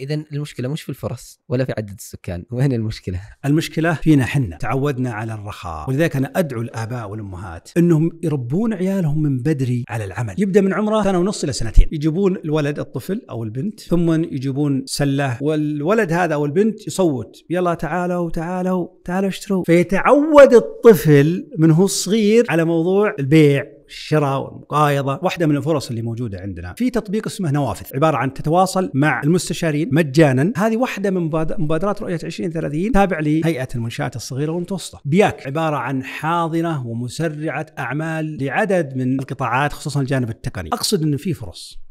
اذا المشكله مش في الفرص ولا في عدد السكان وين المشكله المشكله فينا حنا تعودنا على الرخاء ولذلك انا ادعو الاباء والامهات انهم يربون عيالهم من بدري على العمل يبدا من عمره سنه ونص الى سنتين يجيبون الولد الطفل او البنت ثم يجيبون سله والولد هذا او البنت يصوت يلا تعالوا تعالوا تعالوا اشتروا فيتعود الطفل من هو صغير على موضوع البيع الشراء والمقايضه واحده من الفرص اللي موجوده عندنا في تطبيق اسمه نوافذ عباره عن تتواصل مع المستشارين مجانا هذه واحده من مبادرات رؤيه 2030 تابع لهيئه المنشات الصغيره والمتوسطه بياك عباره عن حاضنه ومسرعه اعمال لعدد من القطاعات خصوصا الجانب التقني اقصد انه في فرص